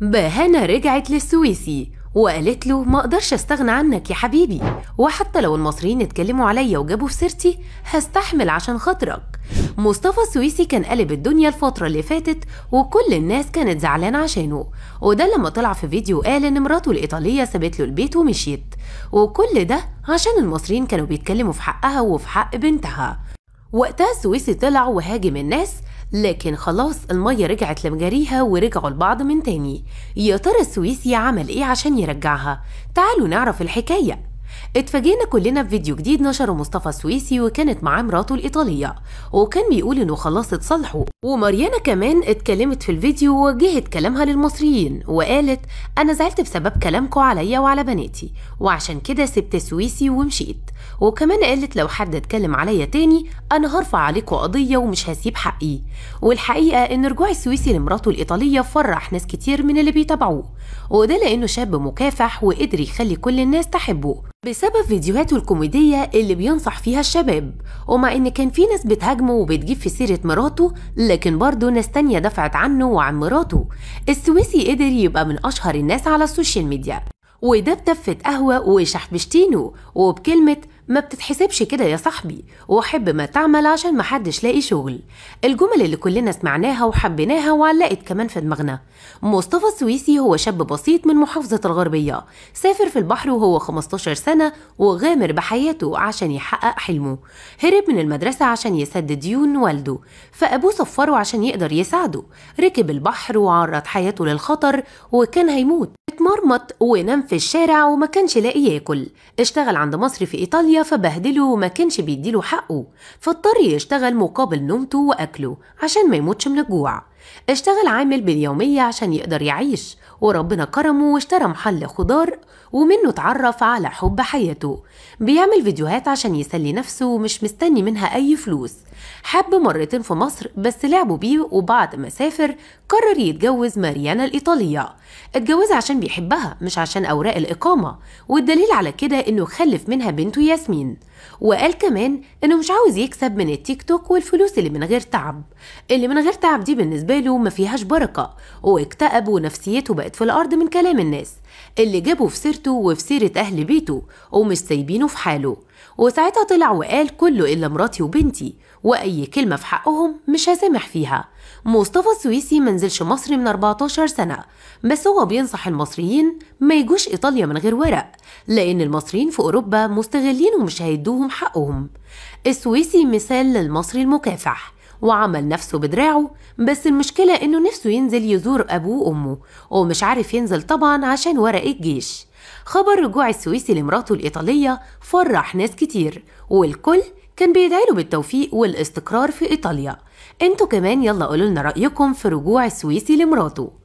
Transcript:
بهانا رجعت للسويسي وقالت له ما اقدرش استغنى عنك يا حبيبي وحتى لو المصريين اتكلموا عليا وجابوا في سيرتي هستحمل عشان خاطرك مصطفى السويسي كان قلب الدنيا الفترة اللي فاتت وكل الناس كانت زعلانة عشانه وده لما طلع في فيديو قال ان مراته الإيطالية سابت له البيت ومشيت وكل ده عشان المصريين كانوا بيتكلموا في حقها وفي حق بنتها وقتها السويسي طلع وهاجم الناس لكن خلاص المية رجعت لمجاريها ورجعوا لبعض من تاني يا ترى السويسي عمل ايه عشان يرجعها تعالوا نعرف الحكايه اتفاجئنا كلنا في فيديو جديد نشره مصطفى السويسي وكانت معاه مراته الإيطالية وكان بيقول إنه خلاص صالحه وماريانا كمان اتكلمت في الفيديو ووجهت كلامها للمصريين وقالت أنا زعلت بسبب كلامكم عليا وعلى بناتي وعشان كده سبت السويسي ومشيت وكمان قالت لو حد اتكلم عليا تاني أنا هرفع عليكم قضية ومش هسيب حقي والحقيقة إن رجوع السويسي لمراته الإيطالية فرح ناس كتير من اللي بيتابعوه وده لأنه شاب مكافح وقدر يخلي كل الناس تحبه بسبب فيديوهاته الكوميدية اللي بينصح فيها الشباب ومع إن كان في ناس بتهاجمه وبتجيب في سيرة مراته لكن برضه ناس تانية دفعت عنه وعن مراته السويسي قدر يبقى من أشهر الناس على السوشيال ميديا وده بتفة قهوة وشحبشتينه وبكلمة ما بتتحسبش كده يا صاحبي وحب ما تعمل عشان محدش لاقي شغل الجمل اللي كلنا سمعناها وحبيناها وعلقت كمان في دماغنا مصطفى السويسي هو شاب بسيط من محافظة الغربية سافر في البحر وهو 15 سنة وغامر بحياته عشان يحقق حلمه هرب من المدرسة عشان يسدد ديون والده فأبوه صفره عشان يقدر يساعده ركب البحر وعرض حياته للخطر وكان هيموت اتمرمط ونام في الشارع وما كانش لاقي ياكل اشتغل عند مصر في إيطاليا فبهدله وما كانش بيديله حقه فاضطر يشتغل مقابل نومته وأكله عشان ما يموتش من الجوع اشتغل عامل باليومية عشان يقدر يعيش وربنا كرمه واشترى محل خضار ومنه اتعرف على حب حياته بيعمل فيديوهات عشان يسلي نفسه ومش مستني منها أي فلوس حب مرتين في مصر بس لعبوا بيه وبعد ما سافر قرر يتجوز ماريانا الإيطالية اتجوزها عشان بيحبها مش عشان أوراق الإقامة والدليل على كده إنه خلف منها بنته ياسمين وقال كمان إنه مش عاوز يكسب من التيك توك والفلوس اللي من غير تعب اللي من غير تعب دي بالنسبة باله ما فيهاش بركة واكتئب ونفسيته بقت في الأرض من كلام الناس اللي جابوا في سيرته وفي سيرة أهل بيته ومش سايبينه في حاله وساعتها طلع وقال كله إلا مراتي وبنتي وأي كلمة في حقهم مش هسامح فيها مصطفى السويسي منزلش مصر من 14 سنة بس هو بينصح المصريين ما يجوش إيطاليا من غير ورق لأن المصريين في أوروبا مستغلين ومش هيدوهم حقهم السويسي مثال للمصري المكافح وعمل نفسه بدراعه بس المشكلة إنه نفسه ينزل يزور أبوه وأمه ومش عارف ينزل طبعا عشان ورق الجيش خبر رجوع السويسي لمراته الإيطالية فرح ناس كتير والكل كان بيدعيله بالتوفيق والاستقرار في إيطاليا انتوا كمان يلا قولولنا رأيكم في رجوع السويسي لمراته